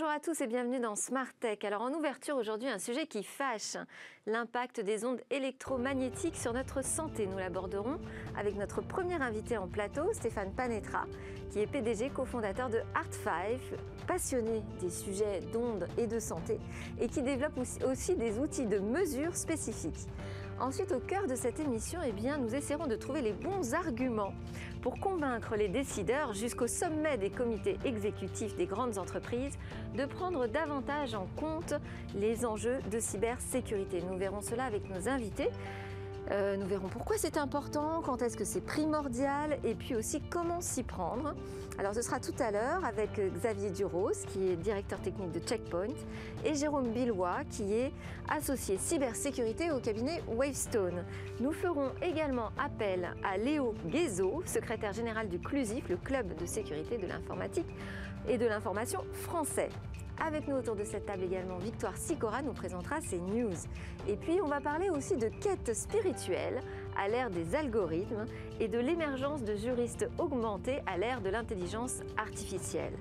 Bonjour à tous et bienvenue dans Smart Tech. Alors en ouverture aujourd'hui un sujet qui fâche, l'impact des ondes électromagnétiques sur notre santé. Nous l'aborderons avec notre premier invité en plateau, Stéphane Panetra, qui est PDG cofondateur de Art5, passionné des sujets d'ondes et de santé et qui développe aussi des outils de mesure spécifiques. Ensuite, au cœur de cette émission, eh nous essaierons de trouver les bons arguments pour convaincre les décideurs jusqu'au sommet des comités exécutifs des grandes entreprises de prendre davantage en compte les enjeux de cybersécurité. Nous verrons cela avec nos invités. Euh, nous verrons pourquoi c'est important, quand est-ce que c'est primordial et puis aussi comment s'y prendre. Alors ce sera tout à l'heure avec euh, Xavier Duros qui est directeur technique de Checkpoint et Jérôme Billois qui est associé cybersécurité au cabinet Wavestone. Nous ferons également appel à Léo Guézo, secrétaire général du CLUSIF, le club de sécurité de l'informatique et de l'information français. Avec nous autour de cette table également, Victoire Sicora nous présentera ses news. Et puis on va parler aussi de quêtes spirituelles à l'ère des algorithmes et de l'émergence de juristes augmentés à l'ère de l'intelligence artificielle.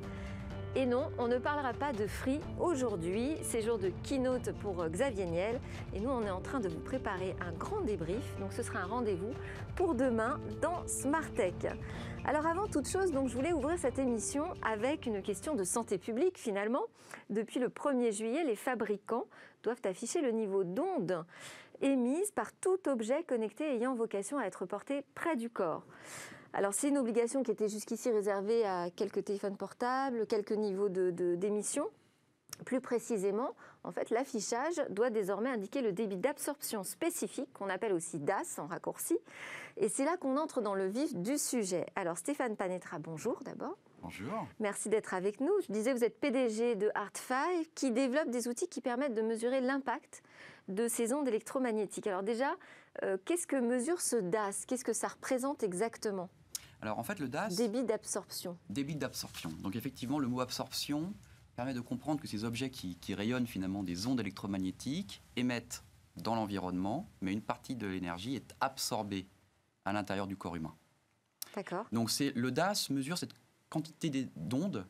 Et non, on ne parlera pas de Free aujourd'hui, c'est jour de keynote pour euh, Xavier Niel et nous on est en train de vous préparer un grand débrief, donc ce sera un rendez-vous pour demain dans Smart Tech. Alors avant toute chose, donc je voulais ouvrir cette émission avec une question de santé publique finalement. Depuis le 1er juillet, les fabricants doivent afficher le niveau d'onde émise par tout objet connecté ayant vocation à être porté près du corps. Alors c'est une obligation qui était jusqu'ici réservée à quelques téléphones portables, quelques niveaux d'émissions. De, démission plus précisément, en fait, l'affichage doit désormais indiquer le débit d'absorption spécifique, qu'on appelle aussi DAS en raccourci. Et c'est là qu'on entre dans le vif du sujet. Alors, Stéphane Panetra, bonjour d'abord. Bonjour. Merci d'être avec nous. Je disais, vous êtes PDG de Art5, qui développe des outils qui permettent de mesurer l'impact de ces ondes électromagnétiques. Alors déjà, euh, qu'est-ce que mesure ce DAS Qu'est-ce que ça représente exactement Alors en fait le DAS... Débit d'absorption. Débit d'absorption. Donc effectivement le mot absorption permet de comprendre que ces objets qui, rayonnent finalement des ondes électromagnétiques émettent dans l'environnement, mais une partie de l'énergie est absorbée à l'intérieur du corps humain. D'accord. Donc c'est le DAS mesure cette quantité d'ondes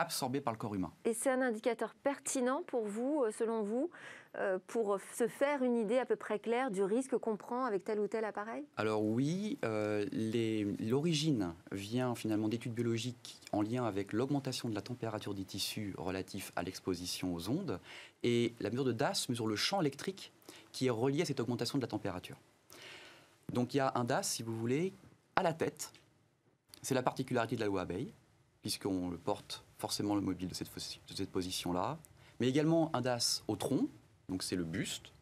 Absorbé par le corps humain. Et c'est un indicateur pertinent pour vous, euh, selon vous, euh, pour euh, se faire une idée à peu près claire du risque qu'on prend avec tel ou tel appareil Alors oui, l'origine vient finalement d'études biologiques en lien avec l'augmentation de la température des tissus relatifs à l'exposition aux ondes. Et la mesure de DAS mesure le champ électrique qui est relié à cette augmentation de la température. Donc il y a un DAS, si vous voulez, à la tête. C'est la particularité de la loi Abeille, puisqu'on le porte forcément le mobile de cette, position-là, mais également un DAS au tronc, donc c'est le buste,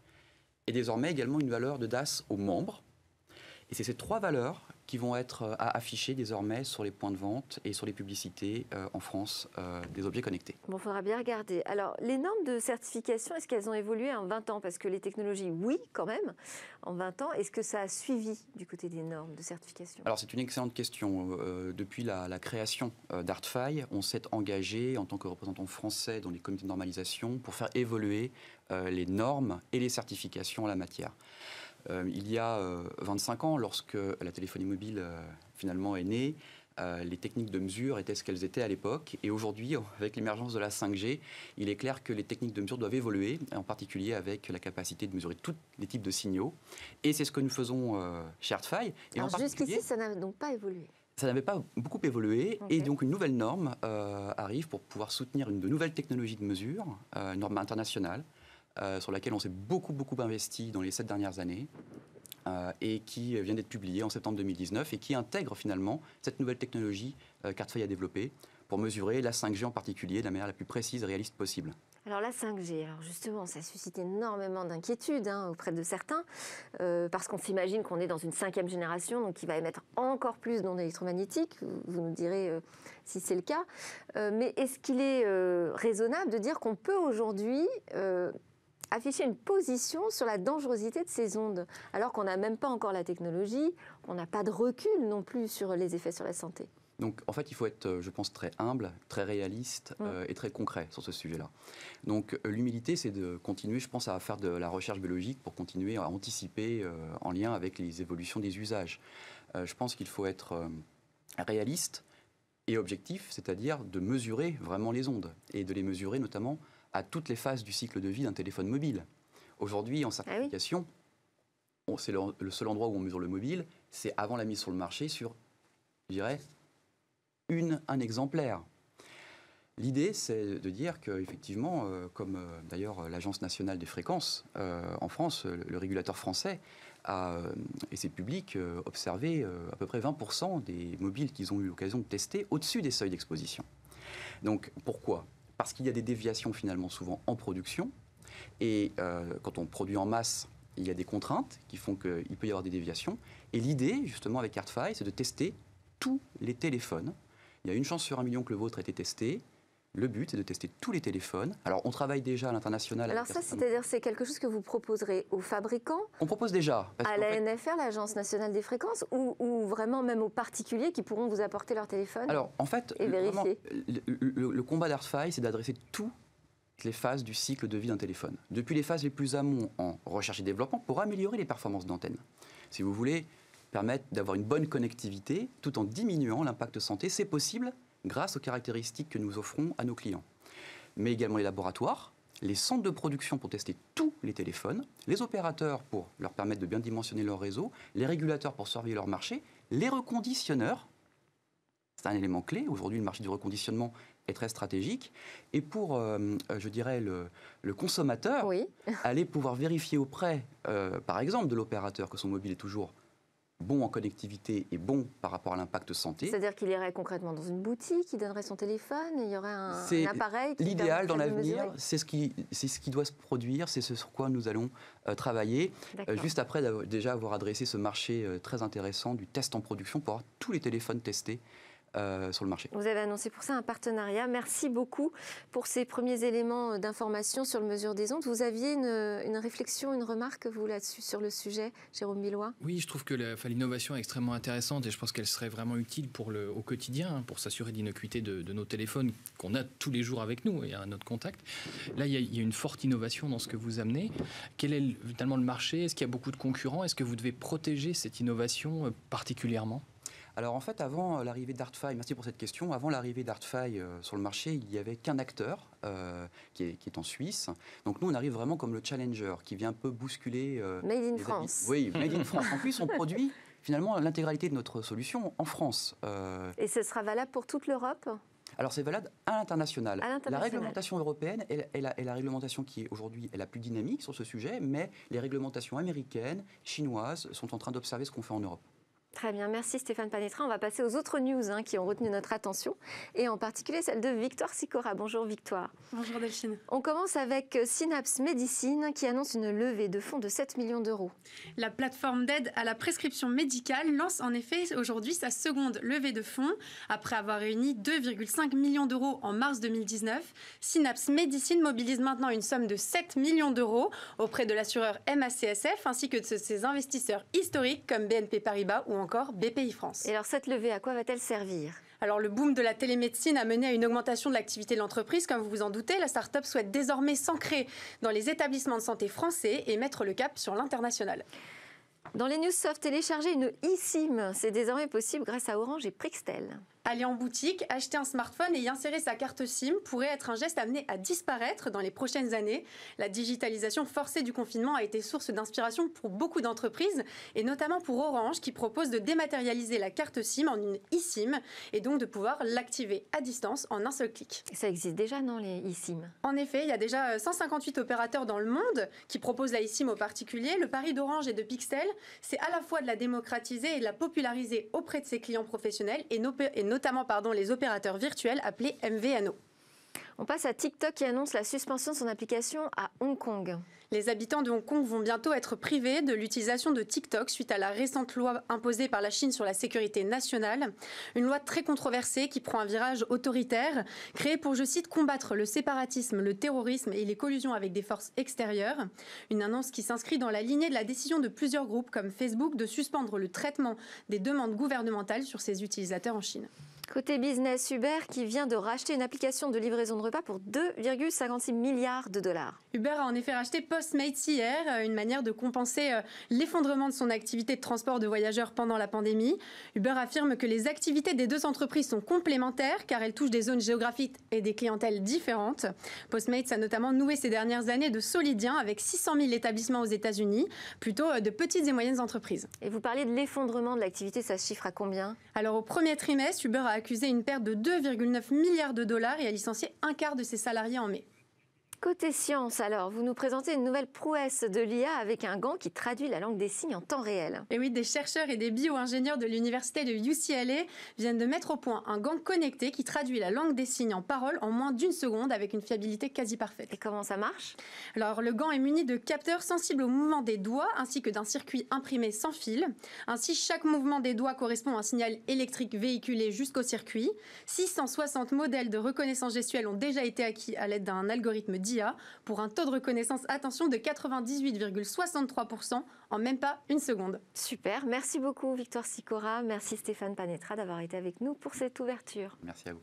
et désormais également une valeur de DAS aux membres, et c'est ces trois valeurs qui vont être euh, affichées désormais sur les points de vente et sur les publicités euh, en France euh, des objets connectés. Bon, il faudra bien regarder. Alors, les normes de certification, est-ce qu'elles ont évolué en 20 ans Parce que les technologies, oui, quand même, en 20 ans. Est-ce que ça a suivi du côté des normes de certification Alors, c'est une excellente question. depuis la, la création d'ArtFi, on s'est engagé en tant que représentant français dans les comités de normalisation pour faire évoluer les normes et les certifications en la matière. Euh, il y a 25 euh, ans, lorsque la téléphonie mobile euh, finalement est née, les techniques de mesure étaient ce qu'elles étaient à l'époque. Et aujourd'hui, avec l'émergence de la 5G, il est clair que les techniques de mesure doivent évoluer, en particulier avec la capacité de mesurer tous les types de signaux. Et c'est ce que nous faisons euh, chez Alors Jusqu'ici, ça n'a donc pas évolué ça n'avait pas beaucoup évolué et donc une nouvelle norme arrive pour pouvoir soutenir une nouvelle technologie de mesure, une norme internationale, euh, sur laquelle on s'est beaucoup, beaucoup investi dans les sept dernières années euh, et qui vient d'être publiée en septembre 2019 et qui intègre finalement cette nouvelle technologie euh, Cartefeuille a développé pour mesurer la 5G en particulier de la manière la plus précise et réaliste possible. Alors la 5G, justement, ça suscite énormément d'inquiétudes hein, auprès de certains, parce qu'on s'imagine qu'on est dans une cinquième génération, donc qui va émettre encore plus d'ondes électromagnétiques, vous nous direz si c'est le cas, mais est-ce qu'il est raisonnable de dire qu'on peut aujourd'hui afficher une position sur la dangerosité de ces ondes, alors qu'on n'a même pas encore la technologie, on n'a pas de recul non plus sur les effets sur la santé. Donc en fait, il faut être, euh, je pense, très humble, très réaliste mm. euh, et très concret sur ce sujet-là. Donc euh, l'humilité, c'est de continuer, je pense, à faire de la recherche biologique pour continuer à anticiper en lien avec les évolutions des usages. je pense qu'il faut être réaliste et objectif, c'est-à-dire de mesurer vraiment les ondes et de les mesurer notamment à toutes les phases du cycle de vie d'un téléphone mobile. Aujourd'hui, en ah certification, c'est le, seul endroit où on mesure le mobile, c'est avant la mise sur le marché sur, je dirais, une, un exemplaire. L'idée, c'est de dire qu'effectivement, euh, comme euh, d'ailleurs l'Agence nationale des fréquences euh, en France, le, régulateur français, a, et ses publics, observé à peu près 20% des mobiles qu'ils ont eu l'occasion de tester au-dessus des seuils d'exposition. Donc pourquoi parce qu'il y a des déviations finalement souvent en production. Et euh, quand on produit en masse, il y a des contraintes qui font qu'il peut y avoir des déviations. Et l'idée, justement, avec ArtFi, c'est de tester tous les téléphones. Il y a une chance sur un million que le vôtre ait été testé. Le but, est de tester tous les téléphones. Alors, on travaille déjà à l'international. Alors ça, c'est-à-dire, c'est quelque chose que vous proposerez aux fabricants On propose déjà. à la NFR, l'Agence nationale des fréquences, ou, vraiment même aux particuliers qui pourront vous apporter leur téléphone Alors, en fait, le, le, combat d'ArtFi, c'est d'adresser toutes les phases du cycle de vie d'un téléphone. Depuis les phases les plus amont en recherche et développement pour améliorer les performances d'antenne. Si vous voulez permettre d'avoir une bonne connectivité tout en diminuant l'impact santé, c'est possible grâce aux caractéristiques que nous offrons à nos clients. Mais également les laboratoires, les centres de production pour tester tous les téléphones, les opérateurs pour leur permettre de bien dimensionner leur réseau, les régulateurs pour surveiller leur marché, les reconditionneurs. C'est un élément clé. Aujourd'hui, le marché du reconditionnement est très stratégique. Et pour, euh, euh, je dirais, le, consommateur, aller pouvoir vérifier auprès, euh, par exemple, de l'opérateur que son mobile est toujours bon en connectivité et bon par rapport à l'impact santé. C'est-à-dire qu'il irait concrètement dans une boutique, il donnerait son téléphone, et il y aurait un, appareil. L'idéal dans l'avenir, c'est ce qui c'est ce qui doit se produire, c'est ce sur quoi nous allons euh, travailler. Euh, juste après déjà avoir adressé ce marché euh, très intéressant du test en production pour avoir tous les téléphones testés euh, sur le marché. Vous avez annoncé pour ça un partenariat. Merci beaucoup pour ces premiers éléments d'information sur le mesure des ondes. Vous aviez une, réflexion, une remarque, vous, là-dessus, sur le sujet, Jérôme Billois Oui, je trouve que l'innovation est extrêmement intéressante et je pense qu'elle serait vraiment utile pour le, au quotidien, hein, pour s'assurer d'innocuité de, nos téléphones qu'on a tous les jours avec nous et à notre contact. Là, il y, a, il y a une forte innovation dans ce que vous amenez. Quel est finalement le marché Est-ce qu'il y a beaucoup de concurrents Est-ce que vous devez protéger cette innovation euh, particulièrement alors en fait, avant euh, l'arrivée d'Artfy, merci pour cette question, avant l'arrivée d'Artfy euh, sur le marché, il n'y avait qu'un acteur euh, qui, est, en Suisse. Donc nous, on arrive vraiment comme le challenger qui vient un peu bousculer... made in France. Oui, Made in France. En plus, on produit finalement l'intégralité de notre solution en France. Et ce sera valable pour toute l'Europe alors c'est valable à l'international. La réglementation européenne est, la, la, réglementation qui aujourd'hui est la plus dynamique sur ce sujet, mais les réglementations américaines, chinoises sont en train d'observer ce qu'on fait en Europe. Très bien, merci Stéphane Panetra. On va passer aux autres news hein, qui ont retenu notre attention, et en particulier celle de Victoire Sicora. Bonjour Victoire. Bonjour Delphine. On commence avec euh, Synapse Medicine qui annonce une levée de fonds de 7 millions d'euros. La plateforme d'aide à la prescription médicale lance en effet aujourd'hui sa seconde levée de fonds. Après avoir réuni 2,5 millions d'euros en mars 2019, Synapse Medicine mobilise maintenant une somme de 7 millions d'euros auprès de l'assureur MACSF ainsi que de ses investisseurs historiques comme BNP Paribas ou encore encore BPI France. Et alors cette levée, à quoi va-t-elle servir alors le boom de la télémédecine a mené à une augmentation de l'activité de l'entreprise. Comme vous vous en doutez, la start-up souhaite désormais s'ancrer dans les établissements de santé français et mettre le cap sur l'international. Dans les news soft, télécharger une eSIM, c'est désormais possible grâce à Orange et Prixtel. Aller en boutique, acheter un smartphone et y insérer sa carte SIM pourrait être un geste amené à disparaître dans les prochaines années. La digitalisation forcée du confinement a été source d'inspiration pour beaucoup d'entreprises et notamment pour Orange qui propose de dématérialiser la carte SIM en une eSIM et donc de pouvoir l'activer à distance en un seul clic. Ça existe déjà, non, les eSIM En effet, il y a déjà 158 euh, opérateurs dans le monde qui proposent la eSIM aux particuliers. Le pari d'Orange et de Pixel, c'est à la fois de la démocratiser et de la populariser auprès de ses clients professionnels et nos notamment pardon, les opérateurs virtuels appelés MVNO. On passe à TikTok qui annonce la suspension de son application à Hong Kong. Les habitants de Hong Kong vont bientôt être privés de l'utilisation de TikTok suite à la récente loi imposée par la Chine sur la sécurité nationale. Une loi très controversée qui prend un virage autoritaire, créée pour, je cite, combattre le séparatisme, le terrorisme et les collusions avec des forces extérieures. Une annonce qui s'inscrit dans la lignée de la décision de plusieurs groupes comme Facebook de suspendre le traitement des demandes gouvernementales sur ses utilisateurs en Chine. Côté business, Uber qui vient de racheter une application de livraison de repas pour 2,56 milliards de dollars. Uber a en effet racheté Postmates hier, euh, une manière de compenser euh, l'effondrement de son activité de transport de voyageurs pendant la pandémie. Uber affirme que les activités des deux entreprises sont complémentaires car elles touchent des zones géographiques et des clientèles différentes. Postmates a notamment noué ces dernières années de solidiens avec 600 000 établissements aux États-Unis, plutôt euh, de petites et moyennes entreprises. Et vous parlez de l'effondrement de l'activité, ça se chiffre à combien Alors au premier trimestre, Uber a accusé une perte de 2,9 milliards de dollars et a licencié un quart de ses salariés en mai. Côté science, alors, vous nous présentez une nouvelle prouesse de l'IA avec un gant qui traduit la langue des signes en temps réel. Et oui, des chercheurs et des bio-ingénieurs de l'université de UCLA viennent de mettre au point un gant connecté qui traduit la langue des signes en parole en moins d'une seconde avec une fiabilité quasi parfaite. Et comment ça marche Alors, le gant est muni de capteurs sensibles au mouvement des doigts ainsi que d'un circuit imprimé sans fil. Ainsi, chaque mouvement des doigts correspond à un signal électrique véhiculé jusqu'au circuit. 660 modèles de reconnaissance gestuelle ont déjà été acquis à l'aide d'un algorithme pour un taux de reconnaissance, attention, de 98,63% en même pas une seconde. Super, merci beaucoup Victoire Sicora, merci Stéphane Panetra d'avoir été avec nous pour cette ouverture. Merci à vous.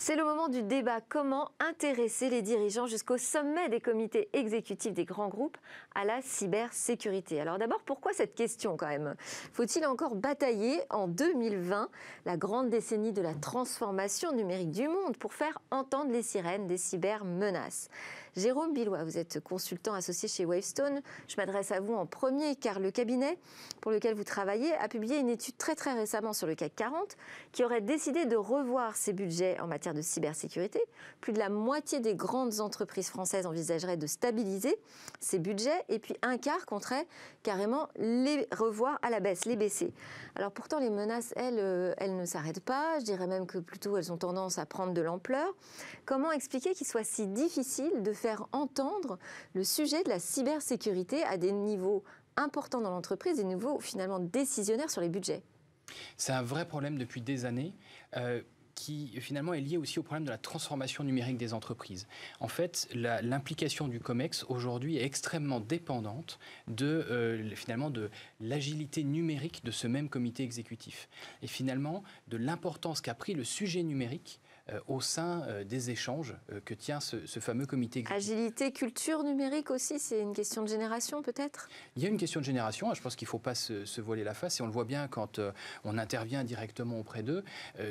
C'est le moment du débat. Comment intéresser les dirigeants jusqu'au sommet des comités exécutifs des grands groupes à la cybersécurité Alors d'abord, pourquoi cette question quand même Faut-il encore batailler en 2020, la grande décennie de la transformation numérique du monde, pour faire entendre les sirènes des cybermenaces Jérôme Billois, vous êtes consultant associé chez Wavestone. Je m'adresse à vous en premier car le cabinet pour lequel vous travaillez a publié une étude très très récemment sur le CAC 40 qui aurait décidé de revoir ses budgets en matière de cybersécurité. Plus de la moitié des grandes entreprises françaises envisageraient de stabiliser ses budgets et puis un quart compterait carrément les revoir à la baisse, les baisser. Alors pourtant les menaces, elles, euh, elles ne s'arrêtent pas. Je dirais même que plutôt elles ont tendance à prendre de l'ampleur. Comment expliquer qu'il soit si difficile de faire entendre le sujet de la cybersécurité à des niveaux importants dans l'entreprise, des niveaux finalement décisionnaires sur les budgets C'est un vrai problème depuis des années. Euh, qui finalement est lié aussi au problème de la transformation numérique des entreprises. En fait, l'implication du COMEX aujourd'hui est extrêmement dépendante de euh, finalement de l'agilité numérique de ce même comité exécutif et finalement de l'importance qu'a pris le sujet numérique euh, au sein euh, des échanges euh, que tient ce, fameux comité. Agilité, culture numérique aussi, c'est une question de génération peut-être Il y a une question de génération, hein, je pense qu'il ne faut pas se, voiler la face et on le voit bien quand on intervient directement auprès d'eux.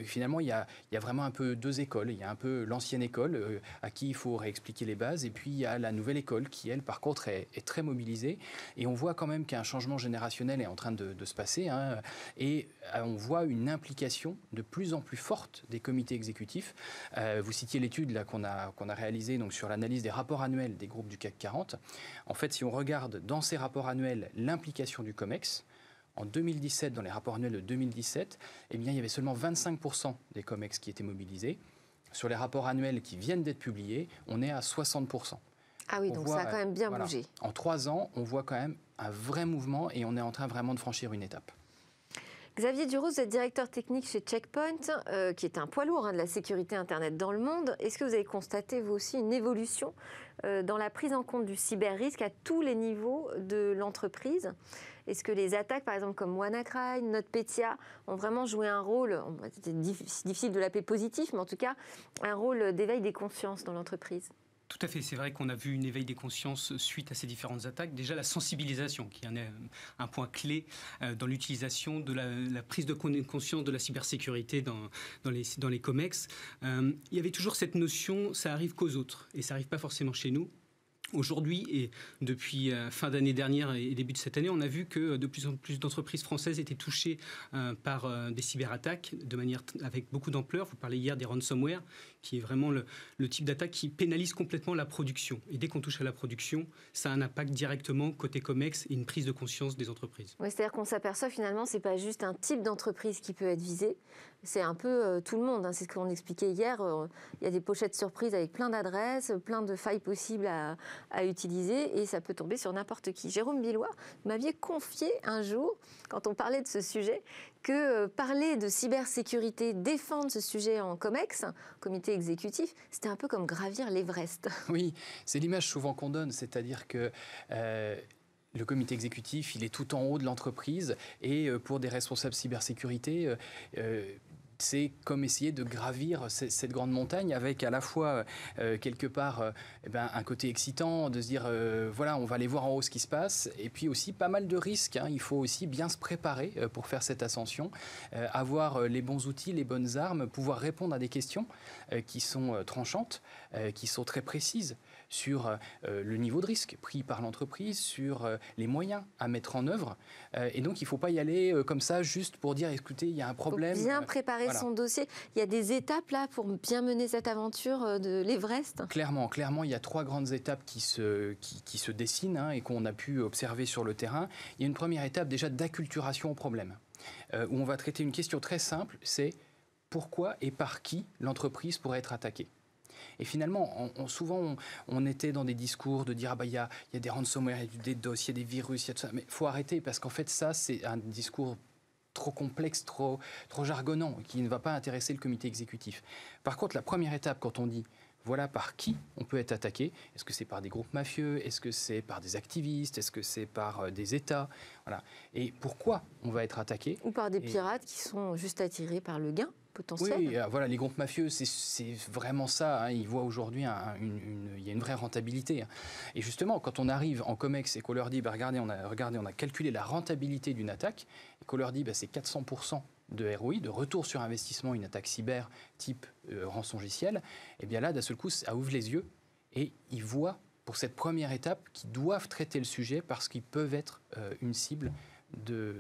finalement, il y, a, vraiment un peu deux écoles. Il y a un peu l'ancienne école à qui il faut réexpliquer les bases et puis il y a la nouvelle école qui, elle, par contre, est, très mobilisée et on voit quand même qu'un changement générationnel est en train de, se passer hein, et on voit une implication de plus en plus forte des comités exécutifs euh, vous citiez l'étude qu'on a, réalisée donc, sur l'analyse des rapports annuels des groupes du CAC 40. En fait, si on regarde dans ces rapports annuels l'implication du COMEX, en 2017, dans les rapports annuels de 2017, eh bien, il y avait seulement 25% des COMEX qui étaient mobilisés. Sur les rapports annuels qui viennent d'être publiés, on est à 60%. Ah oui, donc ça a quand même bien bougé. En trois ans, on voit quand même un vrai mouvement et on est en train vraiment de franchir une étape. Xavier Duroux, vous êtes directeur technique chez Checkpoint, euh, qui est un poids lourd hein, de la sécurité Internet dans le monde. Est-ce que vous avez constaté, vous aussi, une évolution euh, dans la prise en compte du cyber-risque à tous les niveaux de l'entreprise Est-ce que les attaques, par exemple, comme WannaCry, NotPetya, ont vraiment joué un rôle, c'est difficile de l'appeler positif, mais en tout cas, un rôle d'éveil des consciences dans l'entreprise tout à fait, c'est vrai qu'on a vu une éveil des consciences suite à ces différentes attaques. Déjà la sensibilisation, qui en est un point clé euh, dans l'utilisation de la, prise de conscience de la cybersécurité dans, dans, les, dans les COMEX. Euh, il y avait toujours cette notion, ça arrive qu'aux autres, et ça n'arrive pas forcément chez nous. Aujourd'hui et depuis euh, fin d'année dernière et début de cette année, on a vu que de plus en plus d'entreprises françaises étaient touchées euh, par euh, des cyberattaques de manière avec beaucoup d'ampleur. Vous parlez hier des ransomware, qui est vraiment le, type d'attaque qui pénalise complètement la production. Et dès qu'on touche à la production, ça a un impact directement côté Comex et une prise de conscience des entreprises. c'est-à-dire qu'on s'aperçoit finalement, c'est pas juste un type d'entreprise qui peut être visée, c'est un peu euh, tout le monde. Hein. C'est ce qu'on expliquait hier. Euh, il y a des pochettes surprises avec plein d'adresses, plein de failles possibles à, utiliser et ça peut tomber sur n'importe qui. Jérôme Billois m'avait confié un jour, quand on parlait de ce sujet, que euh, parler de cybersécurité, défendre ce sujet en COMEX, comité exécutif, c'était un peu comme gravir l'Everest. Oui, c'est l'image souvent qu'on donne, c'est-à-dire que le comité exécutif, il est tout en haut de l'entreprise et pour des responsables cybersécurité, c'est comme essayer de gravir cette grande montagne avec à la fois euh, euh, quelque part euh, eh ben, un côté excitant de se dire voilà on va aller voir en haut ce qui se passe et puis aussi pas mal de risques. Hein. Il faut aussi bien se préparer pour faire cette ascension, avoir les bons outils, les bonnes armes, pouvoir répondre à des questions qui sont tranchantes, qui sont très précises sur euh, euh, le niveau de risque pris par l'entreprise, sur euh, les moyens à mettre en œuvre. et donc, il ne faut pas y aller comme ça juste pour dire, écoutez, il y a un problème. Faut bien préparer son dossier. Il y a des étapes là pour bien mener cette aventure de l'Everest. Clairement, clairement, il y a trois grandes étapes qui se, qui, se dessinent hein, et qu'on a pu observer sur le terrain. Il y a une première étape déjà d'acculturation au problème, où on va traiter une question très simple, c'est pourquoi et par qui l'entreprise pourrait être attaquée et finalement, on, souvent, on, était dans des discours de dire, ah bah, il y a, des ransomware, il y a des dossiers, il y a des virus, il y a tout ça. Mais il faut arrêter, parce qu'en fait, ça, c'est un discours trop complexe, trop, trop jargonnant, qui ne va pas intéresser le comité exécutif. Par contre, la première étape, quand on dit voilà par qui on peut être attaqué. Est-ce que c'est par des groupes mafieux Est-ce que c'est par des activistes Est-ce que c'est par euh, des États Voilà. Et pourquoi on va être attaqué Ou par des pirates qui sont juste attirés par le gain oui, euh, voilà, les groupes mafieux, c'est vraiment ça. Hein. Ils voient aujourd'hui, il y a une vraie rentabilité. Hein. Et justement, quand on arrive en COMEX et qu'on leur dit, regardez, on a, on a calculé la rentabilité d'une attaque, et qu'on leur dit, bah, c'est 400% de ROI, de retour sur investissement, une attaque cyber type euh, rançon et bien là, d'un seul coup, ça ouvre les yeux et ils voient pour cette première étape qu'ils doivent traiter le sujet parce qu'ils peuvent être euh, une cible de,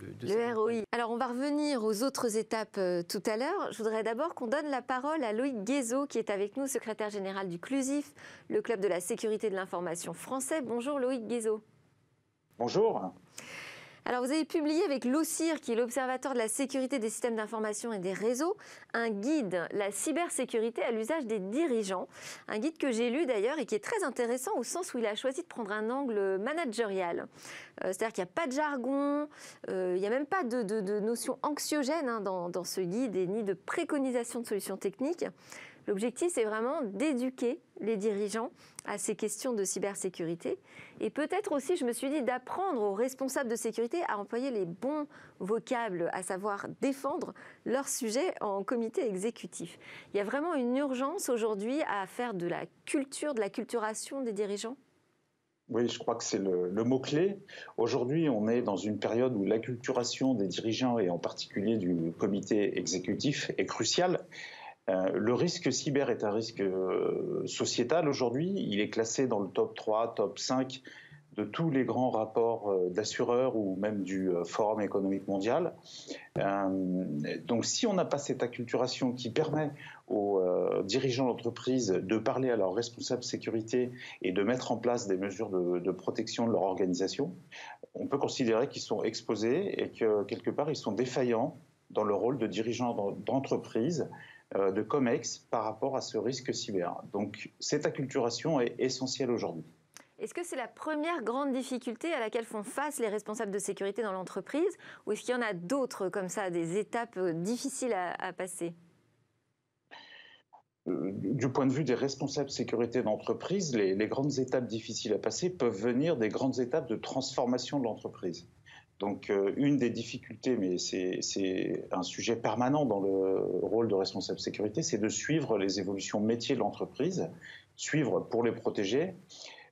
ROI. Alors on va revenir aux autres étapes euh, tout à l'heure. Je voudrais d'abord qu'on donne la parole à Loïc Guézot qui est avec nous, secrétaire général du CLUSIF, le club de la sécurité de l'information français. Bonjour Loïc Guézot. Bonjour. Alors, vous avez publié avec l'OCIR, qui est l'Observatoire de la sécurité des systèmes d'information et des réseaux, un guide, la cybersécurité à l'usage des dirigeants. Un guide que j'ai lu d'ailleurs et qui est très intéressant au sens où il a choisi de prendre un angle managérial. Euh, c'est-à-dire qu'il n'y a pas de jargon, euh, il n'y a même pas de, de, notion anxiogène hein, dans, dans, ce guide et ni de préconisation de solutions techniques. L'objectif, c'est vraiment d'éduquer les dirigeants à ces questions de cybersécurité. Et peut-être aussi, je me suis dit, d'apprendre aux responsables de sécurité à employer les bons vocables, à savoir défendre leur sujet en comité exécutif. Il y a vraiment une urgence aujourd'hui à faire de la culture, de la culturation des dirigeants oui, je crois que c'est le, le mot-clé. Aujourd'hui, on est dans une période où l'acculturation des dirigeants et en particulier du comité exécutif est cruciale. Euh, le risque cyber est un risque euh, sociétal aujourd'hui. Il est classé dans le top 3, top 5 de tous les grands rapports euh, d'assureurs ou même du Forum économique mondial. donc si on n'a pas cette acculturation qui permet aux dirigeants d'entreprise de parler à leurs responsables sécurité et de mettre en place des mesures de, de protection de leur organisation, on peut considérer qu'ils sont exposés et que quelque part ils sont défaillants dans le rôle de dirigeants d'entreprise euh, de COMEX par rapport à ce risque cyber. Donc cette acculturation est essentielle aujourd'hui. Est-ce que c'est la première grande difficulté à laquelle font face les responsables de sécurité dans l'entreprise Ou est-ce qu'il y en a d'autres comme ça, des étapes euh, difficiles à, passer euh, du point de vue des responsables de sécurité d'entreprise, les, grandes étapes difficiles à passer peuvent venir des grandes étapes de transformation de l'entreprise. Donc euh, une des difficultés, mais c'est un sujet permanent dans le rôle de responsable sécurité, c'est de suivre les évolutions métiers de l'entreprise, suivre pour les protéger,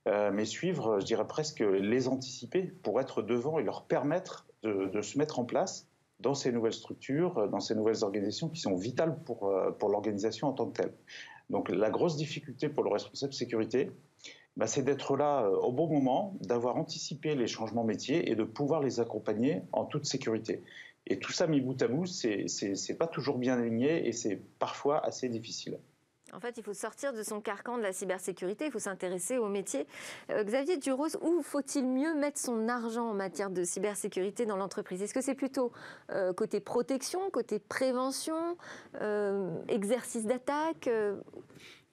euh, mais suivre, je dirais presque, les anticiper pour être devant et leur permettre de, se mettre en place dans ces nouvelles structures, dans ces nouvelles organisations qui sont vitales pour, euh, pour l'organisation en tant que telle. Donc la grosse difficulté pour le responsable sécurité, bah, c'est d'être là euh, au bon moment, d'avoir anticipé les changements métiers et de pouvoir les accompagner en toute sécurité. Et tout ça mis bout à bout, c'est pas toujours bien aligné et c'est parfois assez difficile. En fait, il faut sortir de son carcan de la cybersécurité, il faut s'intéresser au métier. Euh, Xavier Durose, où faut-il mieux mettre son argent en matière de cybersécurité dans l'entreprise Est-ce que c'est plutôt euh, côté protection, côté prévention, exercice d'attaque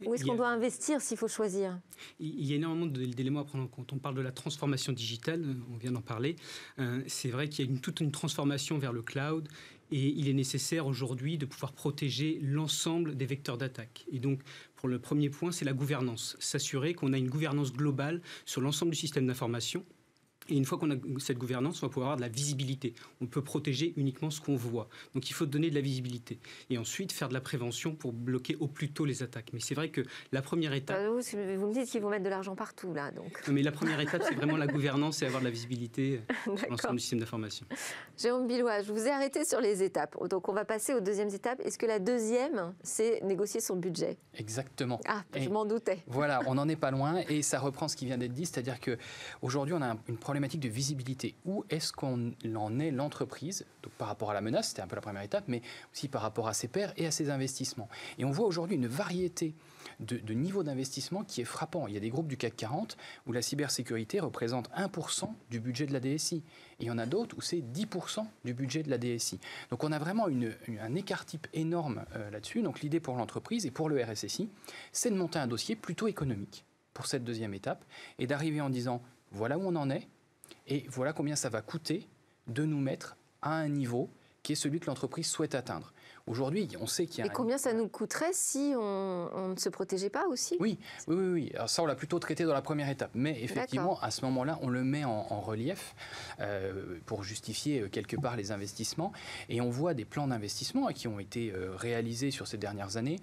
où est-ce qu'on doit investir s'il faut choisir Il y a énormément d'éléments à prendre en compte. On parle de la transformation digitale, on vient d'en parler. Euh, c'est vrai qu'il y a une, toute une transformation vers le cloud et il est nécessaire aujourd'hui de pouvoir protéger l'ensemble des vecteurs d'attaque. Et donc, pour le premier point, c'est la gouvernance. S'assurer qu'on a une gouvernance globale sur l'ensemble du système d'information et une fois qu'on a cette gouvernance, on va pouvoir avoir de la visibilité. On peut protéger uniquement ce qu'on voit. Donc il faut donner de la visibilité. Et ensuite, faire de la prévention pour bloquer au plus tôt les attaques. Mais c'est vrai que la première étape... vous, me dites qu'ils vont mettre de l'argent partout, là. Donc. mais la première étape, c'est vraiment la gouvernance et avoir de la visibilité euh, sur l'ensemble du système d'information. Jérôme Billois, je vous ai arrêté sur les étapes. Donc on va passer aux deuxièmes étapes. Est-ce que la deuxième, c'est négocier son budget Exactement. Ah, je m'en doutais. Voilà, on n'en est pas loin. Et ça reprend ce qui vient d'être dit, c'est-à-dire qu'aujourd'hui, on a une première problématique de visibilité. Où est-ce qu'on en est l'entreprise Donc par rapport à la menace, c'était un peu la première étape, mais aussi par rapport à ses pairs et à ses investissements. Et on voit aujourd'hui une variété de, niveaux d'investissement qui est frappant. Il y a des groupes du CAC 40 où la cybersécurité représente 1% du budget de la DSI. Et il y en a d'autres où c'est 10% du budget de la DSI. Donc on a vraiment une, un écart type énorme euh, là-dessus. Donc l'idée pour l'entreprise et pour le RSSI, c'est de monter un dossier plutôt économique pour cette deuxième étape et d'arriver en disant voilà où on en est, et voilà combien ça va coûter de nous mettre à un niveau qui est celui que l'entreprise souhaite atteindre. Aujourd'hui, on sait qu'il y a. Et combien ça nous coûterait si on, ne se protégeait pas aussi oui, oui, oui, Alors ça, on l'a plutôt traité dans la première étape. Mais effectivement, à ce moment-là, on le met en, relief euh, pour justifier euh, quelque part les investissements. Et on voit des plans d'investissement qui ont été euh, réalisés sur ces dernières années,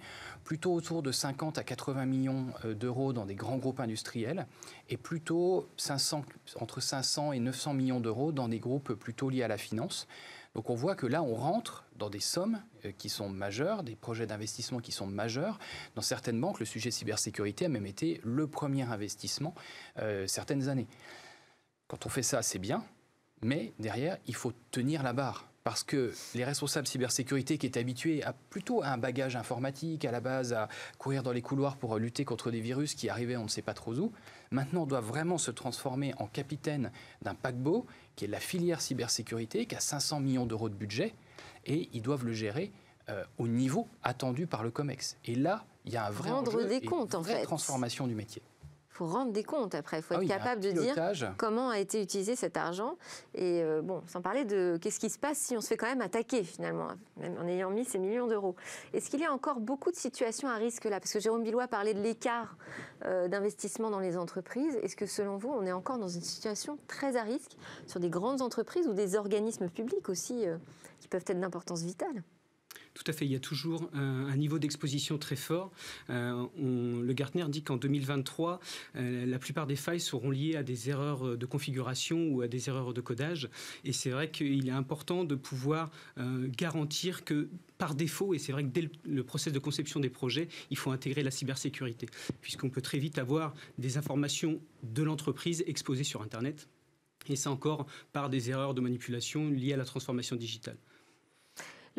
plutôt autour de 50 à 80 millions d'euros dans des grands groupes industriels et plutôt 500, entre 500 et 900 millions d'euros dans des groupes plutôt liés à la finance. Donc on voit que là, on rentre dans des sommes euh, qui sont majeurs, des projets d'investissement qui sont majeurs. Dans certaines banques, le sujet cybersécurité a même été le premier investissement euh, certaines années. Quand on fait ça, c'est bien, mais derrière, il faut tenir la barre. Parce que les responsables cybersécurité qui est habitués à plutôt à un bagage informatique, à la base à courir dans les couloirs pour lutter contre des virus qui arrivaient on ne sait pas trop où, maintenant doivent vraiment se transformer en capitaine d'un paquebot qui est la filière cybersécurité qui a 500 millions d'euros de budget et ils doivent le gérer euh, au niveau attendu par le COMEX. Et là, il y a un vrai des comptes, une vraie transformation du métier faut rendre des comptes après. Ah il faut être capable de dire comment a été utilisé cet argent. Et euh, bon, sans parler de qu'est-ce qui se passe si on se fait quand même attaquer finalement, même en ayant mis ces millions d'euros. Est-ce qu'il y a encore beaucoup de situations à risque là Parce que Jérôme Billois parlait de l'écart euh, d'investissement dans les entreprises. Est-ce que selon vous, on est encore dans une situation très à risque sur des grandes entreprises ou des organismes publics aussi euh, qui peuvent être d'importance vitale tout à fait, il y a toujours un, niveau d'exposition très fort. Euh, le Gartner dit qu'en 2023, euh, la plupart des failles seront liées à des erreurs de configuration ou à des erreurs de codage. Et c'est vrai qu'il est important de pouvoir euh, garantir que par défaut, et c'est vrai que dès le, processus process de conception des projets, il faut intégrer la cybersécurité, puisqu'on peut très vite avoir des informations de l'entreprise exposées sur Internet. Et ça encore par des erreurs de manipulation liées à la transformation digitale.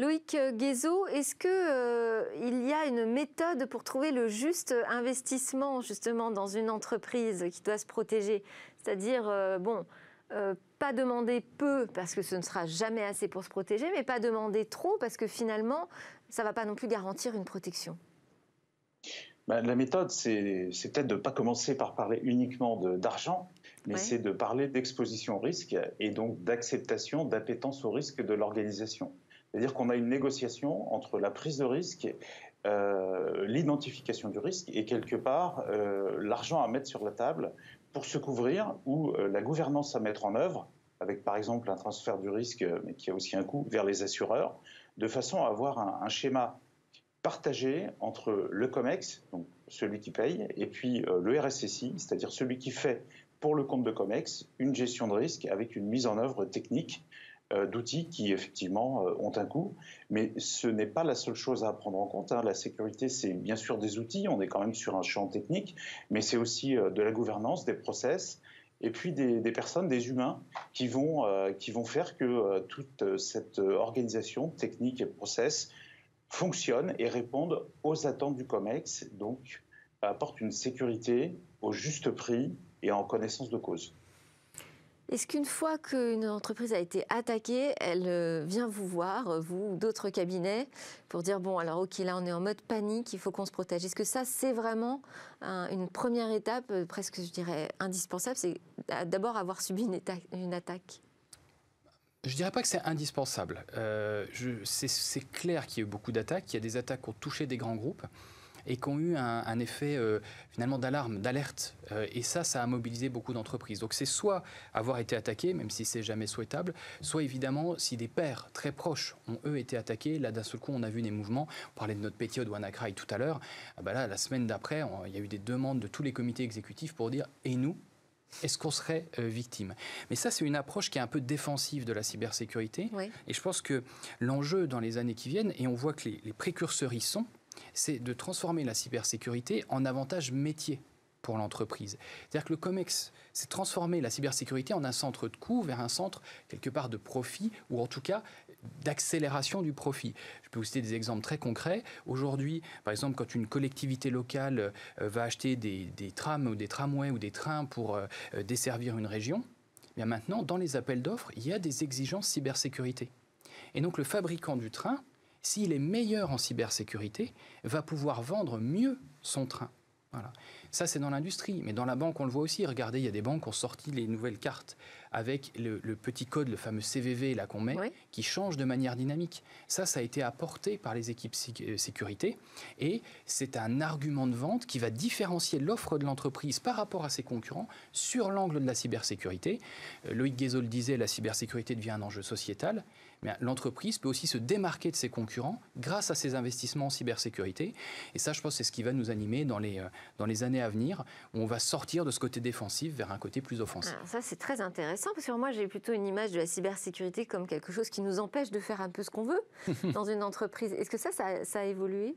Loïc Guézot, est-ce que euh, il y a une méthode pour trouver le juste investissement justement dans une entreprise qui doit se protéger C'est-à-dire, euh, bon, euh, pas demander peu parce que ce ne sera jamais assez pour se protéger, mais pas demander trop parce que finalement, ça ne va pas non plus garantir une protection. Bah, la méthode, c'est peut-être de ne pas commencer par parler uniquement d'argent, mais c'est de parler d'exposition au risque et donc d'acceptation, d'appétence au risque de l'organisation. C'est-à-dire qu'on a une négociation entre la prise de risque, euh, l'identification du risque et quelque part euh, l'argent à mettre sur la table pour se couvrir ou euh, la gouvernance à mettre en œuvre avec par exemple un transfert du risque, mais qui a aussi un coût, vers les assureurs, de façon à avoir un, schéma partagé entre le COMEX, donc celui qui paye, et puis le RSSI, c'est-à-dire celui qui fait pour le compte de COMEX une gestion de risque avec une mise en œuvre technique euh, d'outils qui effectivement euh, ont un coût, mais ce n'est pas la seule chose à prendre en compte. Hein. La sécurité, c'est bien sûr des outils, on est quand même sur un champ technique, mais c'est aussi euh, de la gouvernance, des process, et puis des, personnes, des humains, qui vont, qui vont faire que toute cette organisation technique et process fonctionne et réponde aux attentes du COMEX, donc apporte une sécurité au juste prix et en connaissance de cause. Est-ce qu'une fois qu'une entreprise a été attaquée, elle euh, vient vous voir, euh, vous ou d'autres cabinets, pour dire bon, alors ok, là on est en mode panique, il faut qu'on se protège Est-ce que ça, c'est vraiment une première étape, euh, presque je dirais indispensable C'est d'abord avoir subi une, attaque je ne dirais pas que c'est indispensable. c'est clair qu'il y a eu beaucoup d'attaques. Il y a des attaques qui ont touché des grands groupes et qui ont eu un, effet euh, finalement d'alarme, d'alerte. Euh, et ça, ça a mobilisé beaucoup d'entreprises. Donc c'est soit avoir été attaqué, même si c'est jamais souhaitable, soit évidemment si des pères très proches ont eux été attaqués. Là, d'un seul coup, on a vu des mouvements. On parlait de notre de WannaCry tout à l'heure. Ah, bah là, la semaine d'après, il y a eu des demandes de tous les comités exécutifs pour dire et nous est-ce qu'on serait euh, victime Mais ça, c'est une approche qui est un peu défensive de la cybersécurité. Et je pense que l'enjeu dans les années qui viennent, et on voit que les, les précurseurs y sont, c'est de transformer la cybersécurité en avantage métier pour l'entreprise. C'est-à-dire que le COMEX, c'est transformer la cybersécurité en un centre de coût vers un centre, quelque part, de profit, ou en tout cas d'accélération du profit. Je peux vous citer des exemples très concrets. Aujourd'hui, par exemple, quand une collectivité locale euh, va acheter des, trams ou des tramways ou des trains pour euh, euh, desservir une région, eh bien maintenant, dans les appels d'offres, il y a des exigences cybersécurité. Et donc le fabricant du train s'il est meilleur en cybersécurité, va pouvoir vendre mieux son train. Ça, c'est dans l'industrie. Mais dans la banque, on le voit aussi. Regardez, il y a des banques qui ont sorti les nouvelles cartes avec le, petit code, le fameux CVV là qu'on met, qui change de manière dynamique. Ça, ça a été apporté par les équipes euh, sécurité. Et c'est un argument de vente qui va différencier l'offre de l'entreprise par rapport à ses concurrents sur l'angle de la cybersécurité. Euh, Loïc Guézot disait, la cybersécurité devient un enjeu sociétal l'entreprise peut aussi se démarquer de ses concurrents grâce à ses investissements en cybersécurité. Et ça, je pense, c'est ce qui va nous animer dans les, euh, dans les années à venir, où on va sortir de ce côté défensif vers un côté plus offensif. Ah, ça, c'est très intéressant, parce que moi, j'ai plutôt une image de la cybersécurité comme quelque chose qui nous empêche de faire un peu ce qu'on veut dans une entreprise. Est-ce que ça, ça a évolué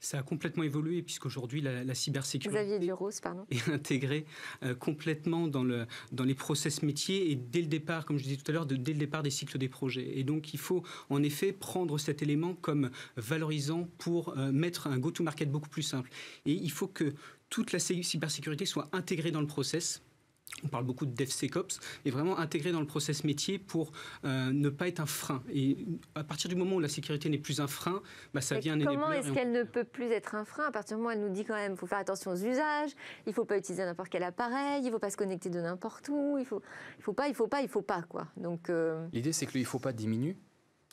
ça a complètement évolué puisqu'aujourd'hui la, la cybersécurité est intégrée euh, complètement dans, les process métiers et dès le départ, comme je disais tout à l'heure, dès le départ des cycles des projets. Et donc il faut en effet prendre cet élément comme valorisant pour euh, mettre un go-to-market beaucoup plus simple. Et il faut que toute la cybersécurité soit intégrée dans le process on parle beaucoup de DevSecOps, et vraiment intégré dans le process métier pour euh, ne pas être un frein. Et à partir du moment où la sécurité n'est plus un frein, bah, ça vient Comment est-ce qu'elle ne peut plus être un frein À partir du moment où elle nous dit quand même qu'il faut faire attention aux usages, il ne faut pas utiliser n'importe quel appareil, il ne faut pas se connecter de n'importe où, il ne faut, il faut pas, il ne faut pas, il ne faut pas. quoi. Donc euh, L'idée, c'est que il ne faut pas » diminuer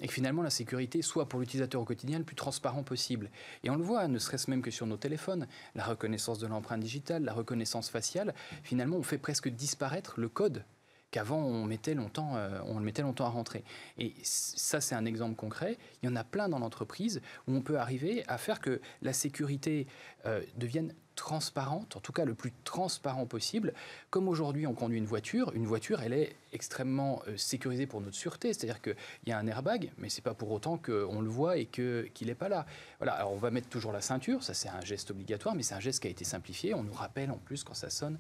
et que finalement la sécurité soit pour l'utilisateur au quotidien le plus transparent possible. Et on le voit, ne serait-ce même que sur nos téléphones, la reconnaissance de l'empreinte digitale, la reconnaissance faciale, finalement on fait presque disparaître le code qu'avant on mettait longtemps, euh, on mettait longtemps à rentrer. Et ça, c'est un exemple concret. Il y en a plein dans l'entreprise où on peut arriver à faire que la sécurité euh, devienne transparente, en tout cas le plus transparent possible. Comme aujourd'hui on conduit une voiture, une voiture elle est extrêmement euh, sécurisée pour notre sûreté, c'est-à-dire qu'il y a un airbag, mais c'est pas pour autant qu'on le voit et qu'il n'est pas là. Voilà, alors on va mettre toujours la ceinture, ça c'est un geste obligatoire, mais c'est un geste qui a été simplifié. On nous rappelle en plus quand ça sonne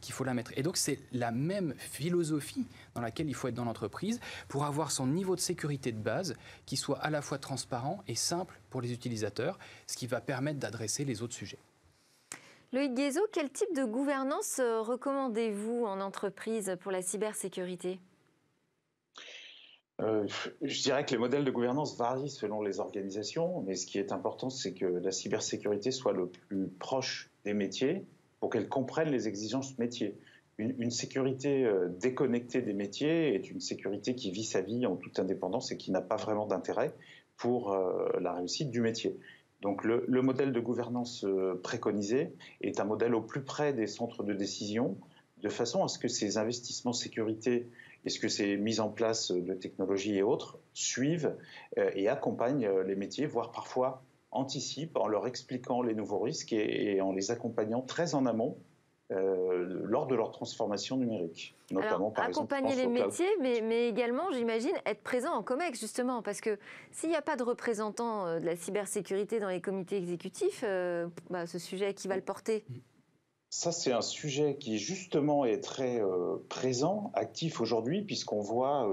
qu'il faut la mettre. Et donc c'est la même philosophie dans laquelle il faut être dans l'entreprise pour avoir son niveau de sécurité de base qui soit à la fois transparent et simple pour les utilisateurs, ce qui va permettre d'adresser les autres sujets. Loïc Guézo, quel type de gouvernance euh, recommandez-vous en entreprise pour la cybersécurité euh, je dirais que les modèles de gouvernance varient selon les organisations, mais ce qui est important, c'est que la cybersécurité soit le plus proche des métiers pour qu'elle comprenne les exigences métiers. Une, sécurité euh, déconnectée des métiers est une sécurité qui vit sa vie en toute indépendance et qui n'a pas vraiment d'intérêt pour la réussite du métier. Donc le, modèle de gouvernance euh, préconisé est un modèle au plus près des centres de décision, de façon à ce que ces investissements sécurité et ce que ces mises en place de technologies et autres suivent euh, et accompagnent euh, les métiers, voire parfois anticipent en leur expliquant les nouveaux risques et en les accompagnant très en amont euh, lors de leur transformation numérique, notamment accompagner les métiers, mais, également, j'imagine, être présent en COMEX justement, parce que s'il n'y a pas de représentants euh, de la cybersécurité dans les comités exécutifs, euh, bah, ce sujet qui va le porter. Ça, c'est un sujet qui justement est très présent, actif aujourd'hui, puisqu'on voit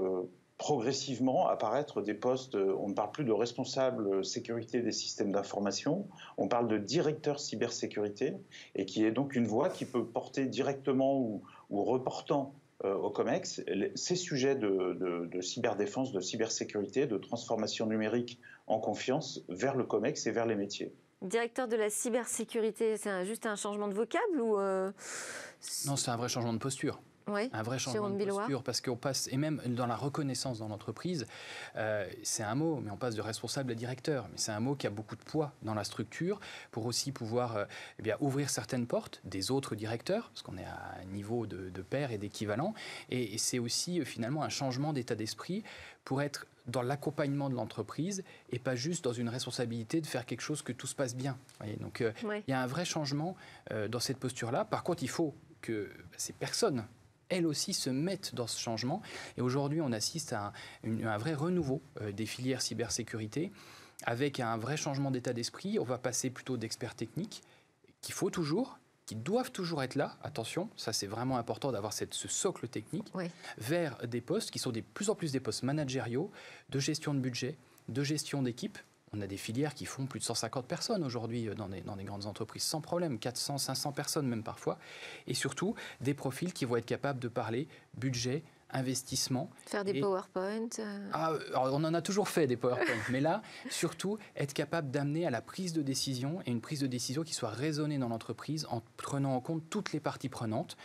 progressivement apparaître des postes, euh, on ne parle plus de responsable sécurité des systèmes d'information, on parle de directeur cybersécurité, et qui est donc une voie qui peut porter directement ou, reportant euh, au COMEX ces sujets de, cyberdéfense, de cybersécurité, de transformation numérique en confiance vers le COMEX et vers les métiers. Directeur de la cybersécurité, c'est juste un changement de vocable ou euh, Non, c'est un vrai changement de posture un vrai changement de posture parce qu'on passe, et même dans la reconnaissance dans l'entreprise, euh, c'est un mot, mais on passe de responsable à directeur, mais c'est un mot qui a beaucoup de poids dans la structure pour aussi pouvoir euh, eh ouvrir certaines portes des autres directeurs, parce qu'on est à un niveau de, pair et d'équivalent, et, c'est aussi euh, finalement un changement d'état d'esprit pour être dans l'accompagnement de l'entreprise et pas juste dans une responsabilité de faire quelque chose que tout se passe bien. Donc il y a un vrai changement dans cette posture-là. Par contre, il faut que bah, ces personnes elles aussi se mettent dans ce changement. Et aujourd'hui, on assiste à un, vrai renouveau euh, des filières cybersécurité avec un vrai changement d'état d'esprit. On va passer plutôt d'experts techniques qu'il faut toujours, qui doivent toujours être là, attention, ça c'est vraiment important d'avoir ce socle technique, vers des postes qui sont de plus en plus des postes managériaux, de gestion de budget, de gestion d'équipe, on a des filières qui font plus de 150 personnes aujourd'hui euh, dans des, grandes entreprises, sans problème, 400, 500 personnes même parfois. Et surtout, des profils qui vont être capables de parler budget, investissement. Faire des PowerPoint. Euh. Ah, euh, on en a toujours fait des PowerPoint, mais là, surtout, être capable d'amener à la prise de décision et une prise de décision qui soit raisonnée dans l'entreprise en prenant en compte toutes les parties prenantes,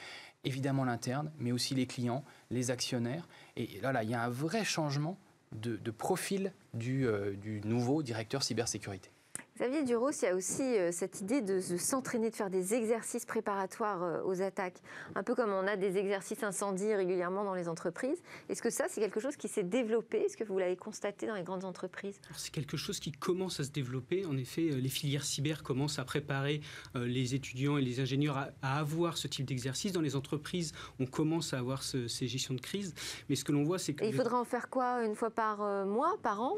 évidemment l'interne, mais aussi les clients, les actionnaires. Et là, là, il y a un vrai changement de, de profil du, euh, du nouveau directeur cybersécurité Xavier Duros, il y a aussi euh, cette idée de, s'entraîner, de faire des exercices préparatoires euh, aux attaques, un peu comme on a des exercices incendies régulièrement dans les entreprises. Est-ce que ça, c'est quelque chose qui s'est développé Est-ce que vous l'avez constaté dans les grandes entreprises C'est quelque chose qui commence à se développer. En effet, euh, les filières cyber commencent à préparer les étudiants et les ingénieurs à, avoir ce type d'exercice. Dans les entreprises, on commence à avoir ces gestions de crise. Mais ce que l'on voit, c'est que... il faudrait en faire quoi Une fois par mois, par an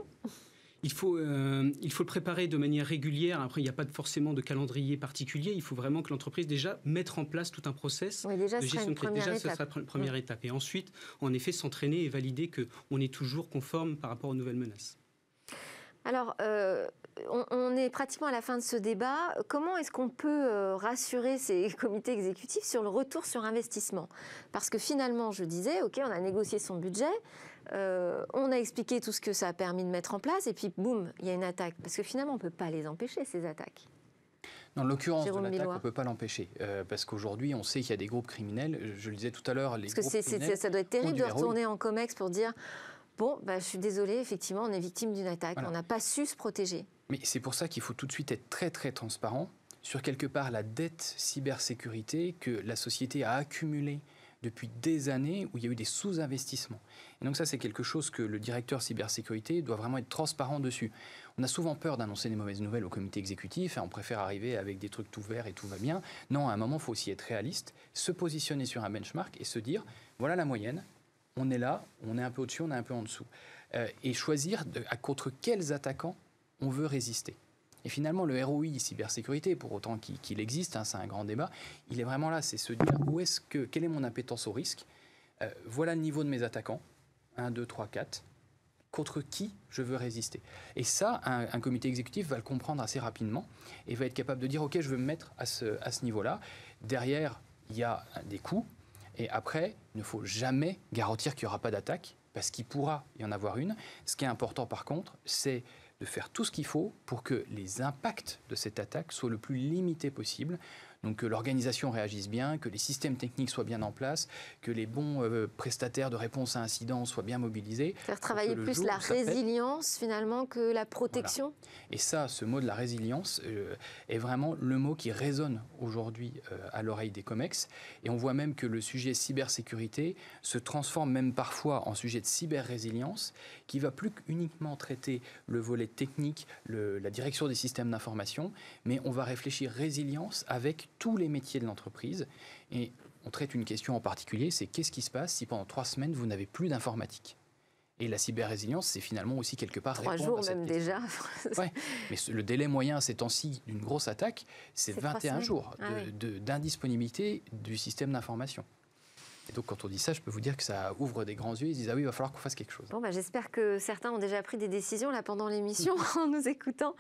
il faut, euh, il faut le préparer de manière régulière. Après, il n'y a pas forcément de calendrier particulier. Il faut vraiment que l'entreprise déjà mette en place tout un process de gestion de crise. Déjà, ce sera la première étape. Et ensuite, en effet, s'entraîner et valider qu'on est toujours conforme par rapport aux nouvelles menaces. Alors, euh, on, est pratiquement à la fin de ce débat. Comment est-ce qu'on peut euh, rassurer ces comités exécutifs sur le retour sur investissement Parce que finalement, je disais, OK, on a négocié son budget, euh, on a expliqué tout ce que ça a permis de mettre en place, et puis boum, il y a une attaque. Parce que finalement, on ne peut pas les empêcher, ces attaques. Dans l'occurrence de l'attaque, on ne peut pas l'empêcher. Euh, parce qu'aujourd'hui, on sait qu'il y a des groupes criminels. Je le disais tout à l'heure, les groupes criminels ça doit être terrible de retourner en COMEX pour dire... Bon, bah, je suis désolée, effectivement, on est victime d'une attaque. On n'a pas su se protéger. Mais c'est pour ça qu'il faut tout de suite être très très transparent sur quelque part la dette cybersécurité que la société a accumulée depuis des années où il y a eu des sous-investissements. Et donc ça, c'est quelque chose que le directeur cybersécurité doit vraiment être transparent dessus. On a souvent peur d'annoncer des mauvaises nouvelles au comité exécutif, et hein, on préfère arriver avec des trucs tout verts et tout va bien. Non, à un moment, il faut aussi être réaliste, se positionner sur un benchmark et se dire, voilà la moyenne, on est là, on est un peu au-dessus, on est un peu en dessous. Euh, et choisir à contre quels attaquants on veut résister. Et finalement, le ROI cybersécurité, pour autant qu'il existe, hein, c'est un grand débat, il est vraiment là, c'est se dire où est-ce que, quelle est mon appétence au risque euh, Voilà le niveau de mes attaquants, 1, 2, 3, 4, contre qui je veux résister Et ça, un, comité exécutif va le comprendre assez rapidement et va être capable de dire, OK, je veux me mettre à ce, à ce niveau-là. Derrière, il y a des coûts, et après, il ne faut jamais garantir qu'il n'y aura pas d'attaque, parce qu'il pourra y en avoir une. Ce qui est important, par contre, c'est de faire tout ce qu'il faut pour que les impacts de cette attaque soient le plus limités possible, donc que l'organisation réagisse bien, que les systèmes techniques soient bien en place, que les bons euh, prestataires de réponse à incidents soient bien mobilisés. Faire travailler plus la résilience finalement que la protection. Et ça, ce mot de la résilience euh, est vraiment le mot qui résonne aujourd'hui euh, à l'oreille des COMEX. Et on voit même que le sujet cybersécurité se transforme même parfois en sujet de cyber-résilience qui va plus uniquement traiter le volet technique, la direction des systèmes d'information, mais on va réfléchir résilience avec tous les métiers de l'entreprise. Et on traite une question en particulier, c'est qu'est-ce qui se passe si pendant trois semaines, vous n'avez plus d'informatique et la cyber-résilience, c'est finalement aussi quelque part Trois jours à cette même déjà. ouais. Mais le délai moyen ces temps-ci d'une grosse attaque, c'est 21 jours ah d'indisponibilité du système d'information. Et donc, quand on dit ça, je peux vous dire que ça ouvre des grands yeux. Ils disent Ah oui, il va falloir qu'on fasse quelque chose. Bon, bah, j'espère que certains ont déjà pris des décisions là pendant l'émission en nous écoutant.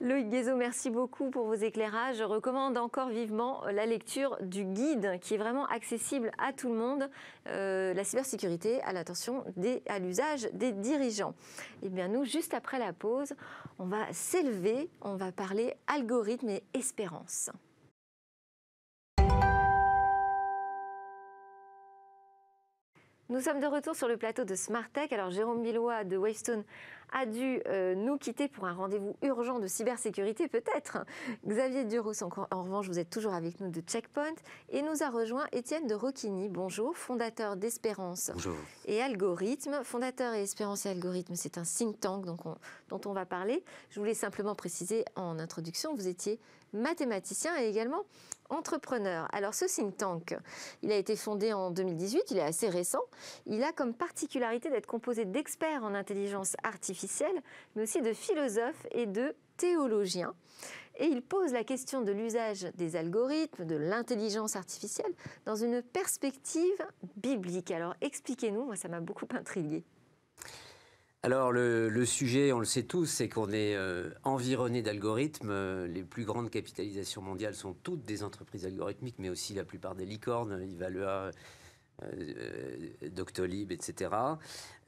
Loïc Guézo, merci beaucoup pour vos éclairages. Je recommande encore vivement la lecture du guide qui est vraiment accessible à tout le monde euh, la cybersécurité à l'attention des, à l'usage des dirigeants. Et eh bien, nous, juste après la pause, on va s'élever on va parler algorithme et espérance. Nous sommes de retour sur le plateau de Smart Tech. Alors Jérôme Billois de Wavestone a dû euh, nous quitter pour un rendez-vous urgent de cybersécurité, peut-être. Xavier Duros, en, revanche, vous êtes toujours avec nous de Checkpoint. Et nous a rejoint Étienne de Roquigny. Bonjour, fondateur d'Espérance et Algorithme. Fondateur et Espérance et Algorithme, c'est un think tank donc dont on va parler. Je voulais simplement préciser en introduction, vous étiez mathématicien et également entrepreneur. Alors ce think tank, il a été fondé en 2018, il est assez récent. Il a comme particularité d'être composé d'experts en intelligence artificielle, mais aussi de philosophes et de théologiens. Et il pose la question de l'usage des algorithmes, de l'intelligence artificielle, dans une perspective biblique. Alors expliquez-nous, moi ça m'a beaucoup intrigué. Alors le, sujet, on le sait tous, c'est qu'on est, euh, environné d'algorithmes. Euh, les plus grandes capitalisations mondiales sont toutes des entreprises algorithmiques, mais aussi la plupart des licornes, Ivalua, euh, Doctolib, etc.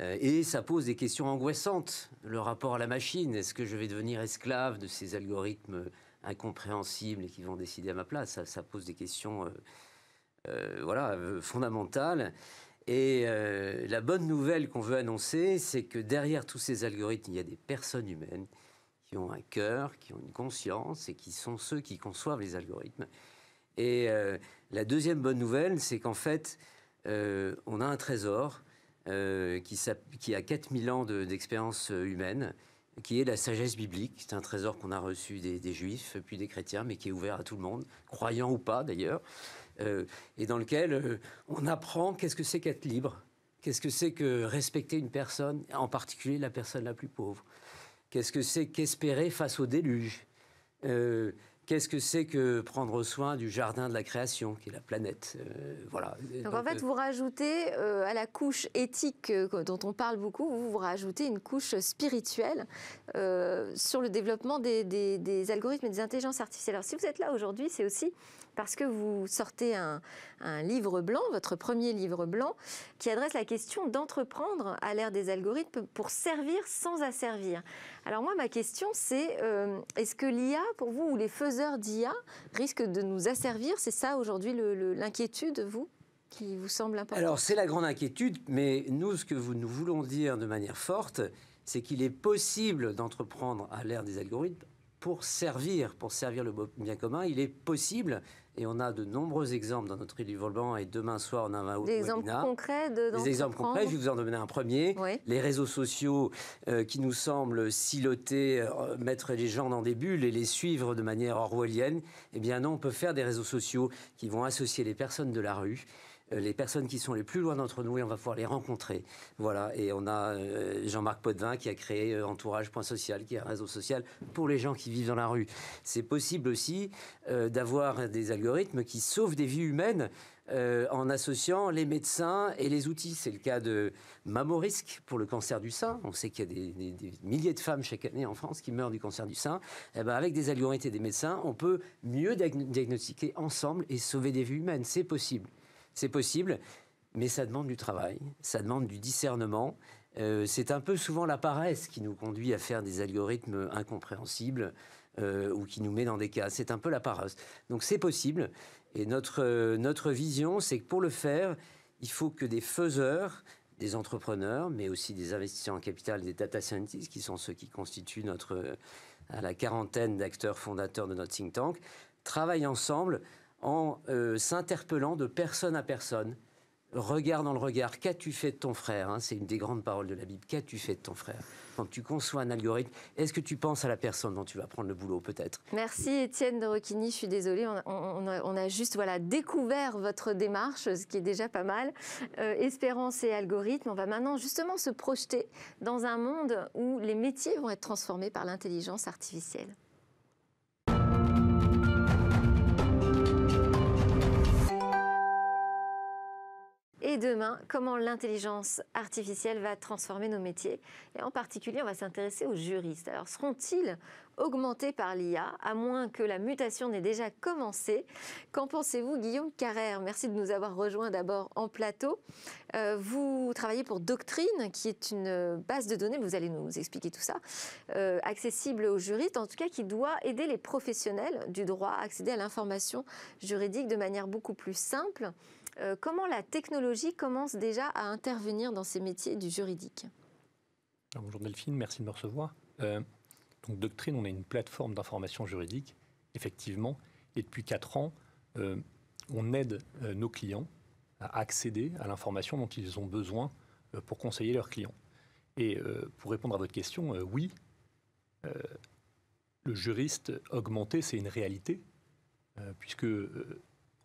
et ça pose des questions angoissantes. Le rapport à la machine, est-ce que je vais devenir esclave de ces algorithmes incompréhensibles et qui vont décider à ma place ça, ça, pose des questions voilà, fondamentales. Et euh, la bonne nouvelle qu'on veut annoncer, c'est que derrière tous ces algorithmes, il y a des personnes humaines qui ont un cœur, qui ont une conscience et qui sont ceux qui conçoivent les algorithmes. Et euh, la deuxième bonne nouvelle, c'est qu'en fait, euh, on a un trésor qui, a 4000 ans d'expérience humaine, qui est la sagesse biblique. C'est un trésor qu'on a reçu des juifs, puis des chrétiens, mais qui est ouvert à tout le monde, croyant ou pas d'ailleurs. Euh, et dans lequel euh, on apprend qu'est-ce que c'est qu'être libre, qu'est-ce que c'est que respecter une personne, en particulier la personne la plus pauvre, qu'est-ce que c'est qu'espérer face au déluge, euh, qu'est-ce que c'est que prendre soin du jardin de la création, qui est la planète. voilà. Donc, en fait, vous rajoutez à la couche éthique dont on parle beaucoup, vous, vous rajoutez une couche spirituelle sur le développement des, des algorithmes et des intelligences artificielles. Alors si vous êtes là aujourd'hui, c'est aussi parce que vous sortez un, livre blanc, votre premier livre blanc, qui adresse la question d'entreprendre à l'ère des algorithmes pour servir sans asservir. Alors moi, ma question, c'est euh, est-ce que l'IA, pour vous, ou les faiseurs d'IA, risquent de nous asservir C'est ça aujourd'hui l'inquiétude, vous qui vous semble importante Alors c'est la grande inquiétude, mais nous, ce que nous voulons dire de manière forte, c'est qu'il est possible d'entreprendre à l'ère des algorithmes pour servir, pour servir le bien commun. Il est possible et on a de nombreux exemples dans notre île du Volban et demain soir, on a un autre Des exemples concrets Des exemples concrets, je vais vous en donner un premier. Les réseaux sociaux euh, qui nous semblent siloter, euh, mettre les gens dans des bulles et les suivre de manière orwellienne. Eh bien non, on peut faire des réseaux sociaux qui vont associer les personnes de la rue euh, les personnes qui sont les plus loin d'entre nous et on va pouvoir les rencontrer. Voilà, et on a euh, Jean-Marc Potvin qui a créé euh, entourage.social, qui est un réseau social pour les gens qui vivent dans la rue. C'est possible aussi d'avoir des algorithmes qui sauvent des vies humaines. en associant les médecins et les outils. C'est le cas de Mamorisk pour le cancer du sein. On sait qu'il y a des, milliers de femmes chaque année en France qui meurent du cancer du sein. Eh ben, avec des algorithmes et des médecins, on peut mieux diagnostiquer ensemble et sauver des vies humaines. C'est possible c'est possible, mais ça demande du travail, ça demande du discernement. Euh, c'est un peu souvent la paresse qui nous conduit à faire des algorithmes incompréhensibles euh, ou qui nous met dans des cas. C'est un peu la paresse. Donc c'est possible. Et notre, euh, notre vision, c'est que pour le faire, il faut que des faiseurs, des entrepreneurs, mais aussi des investisseurs en capital, des data scientists, qui sont ceux qui constituent notre, à la quarantaine d'acteurs fondateurs de notre think tank, travaillent ensemble en euh, s'interpellant de personne à personne, regard dans le regard, qu'as-tu fait de ton frère hein, C'est une des grandes paroles de la Bible, qu'as-tu fait de ton frère Quand tu conçois un algorithme, est-ce que tu penses à la personne dont tu vas prendre le boulot peut-être Merci Étienne de Roquigny, je suis désolée, on, a, juste voilà, découvert votre démarche, ce qui est déjà pas mal. Euh, espérance et algorithme, on va maintenant justement se projeter dans un monde où les métiers vont être transformés par l'intelligence artificielle. Et demain, comment l'intelligence artificielle va transformer nos métiers Et en particulier, on va s'intéresser aux juristes. Alors, seront-ils augmentés par l'IA, à moins que la mutation n'ait déjà commencé Qu'en pensez-vous, Guillaume Carrère Merci de nous avoir rejoints d'abord en plateau. Euh, vous travaillez pour Doctrine, qui est une base de données, vous allez nous expliquer tout ça, euh, accessible aux juristes, en tout cas qui doit aider les professionnels du droit à accéder à l'information juridique de manière beaucoup plus simple. Euh, comment la technologie commence déjà à intervenir dans ces métiers du juridique ah, Bonjour Delphine, merci de me recevoir. Euh, donc Doctrine, on est une plateforme d'information juridique, effectivement, et depuis 4 ans, euh, on aide nos clients à accéder à l'information dont ils ont besoin pour conseiller leurs clients. Et pour répondre à votre question, oui, le juriste augmenté, c'est une réalité, puisque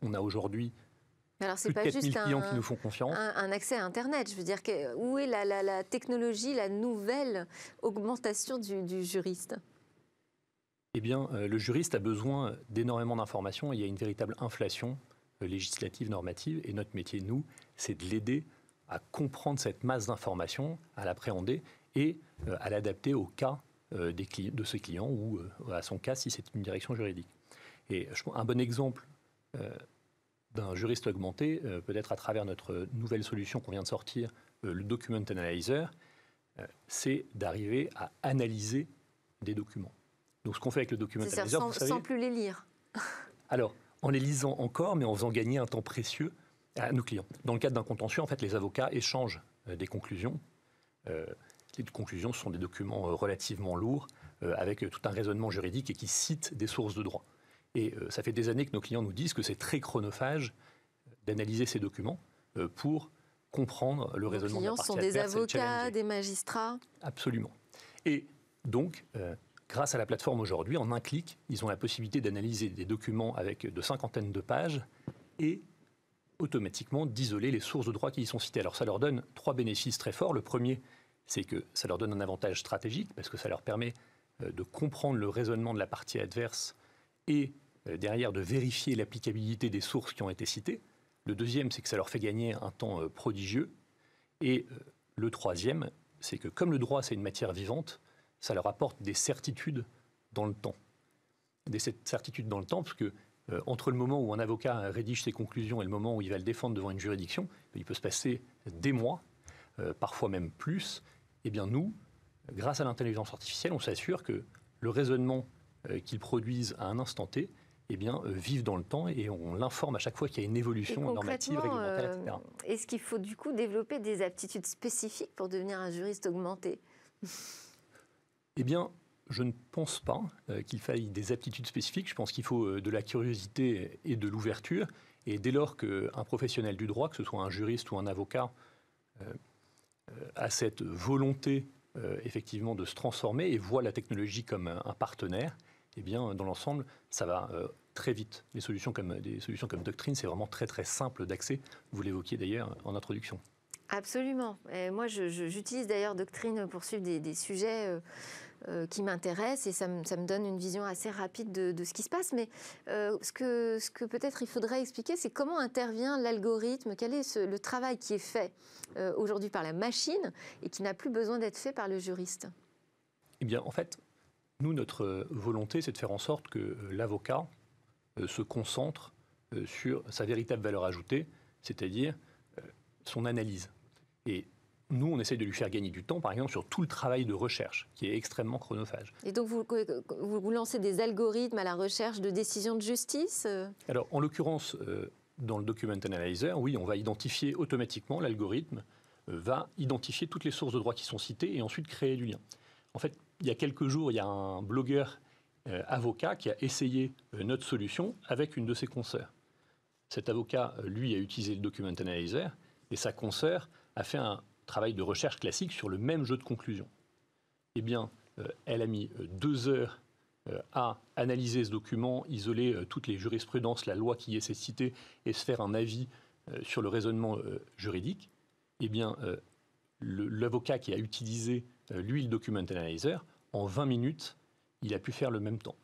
on a aujourd'hui alors, c'est pas juste un, Un, accès à Internet. Je veux dire, que, où est la, la, technologie, la nouvelle augmentation du, du juriste Eh bien, euh, le juriste a besoin d'énormément d'informations. Il y a une véritable inflation euh, législative, normative. Et notre métier, nous, c'est de l'aider à comprendre cette masse d'informations, à l'appréhender et euh, à l'adapter au cas des clients, de ce client ou à son cas si c'est une direction juridique. Et je, un bon exemple d'un juriste augmenté, euh, peut-être à travers notre nouvelle solution qu'on vient de sortir, euh, le Document Analyzer, euh, c'est d'arriver à analyser des documents. Donc ce qu'on fait avec le Document Analyzer, sans, vous savez, sans plus les lire. alors, en les lisant encore, mais en faisant gagner un temps précieux à nos clients. Dans le cadre d'un contentieux, en fait, les avocats échangent des conclusions. les conclusions sont des documents relativement lourds, avec tout un raisonnement juridique et qui citent des sources de droit. Et euh, ça fait des années que nos clients nous disent que c'est très chronophage d'analyser ces documents euh, pour comprendre le raisonnement de la partie adverse. clients sont des avocats, des magistrats Absolument. Et donc, euh, grâce à la plateforme aujourd'hui, en un clic, ils ont la possibilité d'analyser des documents avec de cinquantaines de pages et automatiquement d'isoler les sources de droit qui y sont citées. Alors ça leur donne trois bénéfices très forts. Le premier, c'est que ça leur donne un avantage stratégique parce que ça leur permet de comprendre le raisonnement de la partie adverse et euh, derrière de vérifier l'applicabilité des sources qui ont été citées. Le deuxième, c'est que ça leur fait gagner un temps euh, prodigieux. Et euh, le troisième, c'est que comme le droit, c'est une matière vivante, ça leur apporte des certitudes dans le temps. Des certitudes dans le temps, parce que entre le moment où un avocat rédige ses conclusions et le moment où il va le défendre devant une juridiction, il peut se passer des mois, parfois même plus. Eh bien, nous, grâce à l'intelligence artificielle, on s'assure que le raisonnement qu'ils produisent à un instant T eh bien, euh, vivent dans le temps et on l'informe à chaque fois qu'il y a une évolution normative, réglementaire, etc. Euh, est-ce qu'il faut du coup développer des aptitudes spécifiques pour devenir un juriste augmenté Eh bien, je ne pense pas euh, qu'il faille des aptitudes spécifiques. Je pense qu'il faut de la curiosité et de l'ouverture. Et dès lors qu'un professionnel du droit, que ce soit un juriste ou un avocat, a cette volonté effectivement de se transformer et voit la technologie comme un partenaire, eh bien, dans l'ensemble, ça va euh, très vite. les solutions comme, des solutions comme Doctrine, c'est vraiment très très simple d'accès. Vous l'évoquiez d'ailleurs en introduction. Absolument. moi, j'utilise d'ailleurs Doctrine pour suivre des, sujets. Euh, euh, qui m'intéressent et ça me, donne une vision assez rapide de, ce qui se passe. Mais ce que, peut-être il faudrait expliquer, c'est comment intervient l'algorithme, quel est le travail qui est fait aujourd'hui par la machine et qui n'a plus besoin d'être fait par le juriste. Eh bien, en fait, nous, notre euh, volonté, c'est de faire en sorte que euh, l'avocat euh, se concentre sur sa véritable valeur ajoutée, c'est-à-dire son analyse. Et nous, on essaie de lui faire gagner du temps, par exemple, sur tout le travail de recherche, qui est extrêmement chronophage. Et donc, vous, vous lancez des algorithmes à la recherche de décisions de justice Alors, en l'occurrence, dans le Document Analyzer, oui, on va identifier automatiquement, l'algorithme va identifier toutes les sources de droit qui sont citées et ensuite créer du lien. En fait, il y a quelques jours, il y a un blogueur euh, avocat qui a essayé euh, notre solution avec une de ses consoeurs. Cet avocat, euh, lui, a utilisé le document analyzer et sa consoeur a fait un travail de recherche classique sur le même jeu de conclusion. Eh bien, elle a mis deux heures à analyser ce document, isoler toutes les jurisprudences, la loi qui y est citée et se faire un avis sur le raisonnement juridique. Eh bien, l'avocat qui a utilisé euh, l'huile document analyzer, en 20 minutes, il a pu faire le même temps.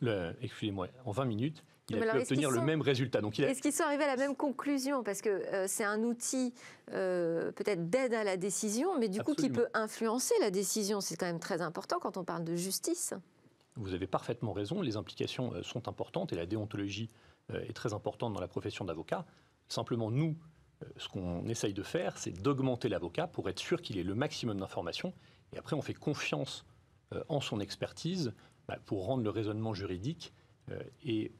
Excusez-moi, en 20 minutes, il a pu obtenir le même résultat. Donc, Est-ce qu'ils sont arrivés à la même conclusion Parce que euh, c'est un outil euh, peut-être d'aide à la décision, mais du coup qui peut influencer la décision. C'est quand même très important quand on parle de justice. Vous avez parfaitement raison, les implications sont importantes et la déontologie est très importante dans la profession d'avocat. Simplement, nous, euh, ce qu'on essaye de faire, c'est d'augmenter l'avocat pour être sûr qu'il ait le maximum d'informations. Et après, on fait confiance euh, en son expertise bah, pour rendre le raisonnement juridique euh, et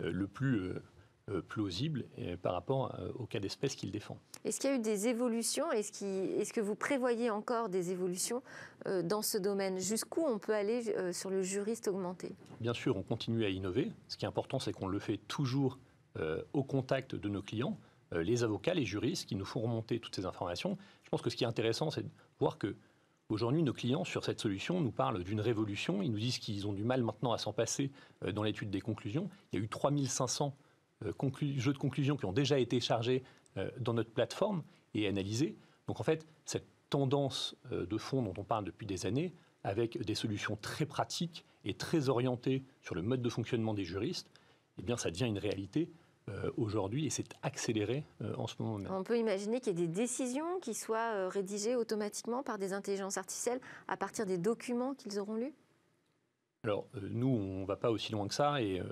le plus plausible par rapport au cas d'espèce qu'il défend. Est-ce qu'il y a eu des évolutions Est-ce que vous prévoyez encore des évolutions dans ce domaine Jusqu'où on peut aller sur le juriste augmenté Bien sûr, on continue à innover. Ce qui est important, c'est qu'on le fait toujours au contact de nos clients. Euh, les avocats, les juristes qui nous font remonter toutes ces informations. Je pense que ce qui est intéressant, c'est de voir que Aujourd'hui, nos clients, sur cette solution, nous parlent d'une révolution. Ils nous disent qu'ils ont du mal maintenant à s'en passer euh, dans l'étude des conclusions. Il y a eu 3500 euh, jeux de conclusions qui ont déjà été chargés dans notre plateforme et analysés. Donc en fait, cette tendance de fond dont on parle depuis des années, avec des solutions très pratiques et très orientées sur le mode de fonctionnement des juristes, eh bien ça devient une réalité euh, aujourd'hui et c'est accéléré euh, en ce moment même. On peut imaginer qu'il y ait des décisions qui soient euh, rédigées automatiquement par des intelligences artificielles à partir des documents qu'ils auront lus Alors, nous, on ne va pas aussi loin que ça et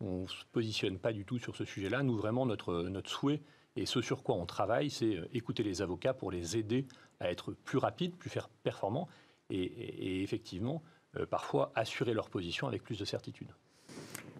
on ne se positionne pas du tout sur ce sujet-là. Nous, vraiment, notre, notre souhait et ce sur quoi on travaille, c'est écouter les avocats pour les aider à être plus rapides, plus performants performant et effectivement, parfois, assurer leur position avec plus de certitude.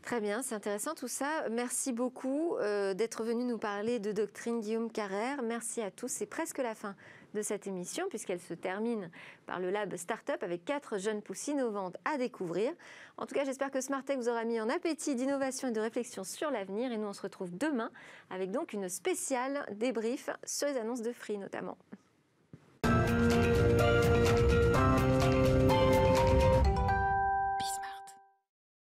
Très bien, c'est intéressant tout ça. Merci beaucoup euh, d'être venu nous parler de doctrine Guillaume Carrère. Merci à tous. C'est presque la fin de cette émission puisqu'elle se termine par le Lab Startup avec quatre jeunes pousses innovantes à découvrir. En tout cas, j'espère que Smartech vous aura mis en appétit d'innovation et de réflexion sur l'avenir. Et nous, on se retrouve demain avec donc une spéciale débrief sur les annonces de Free notamment.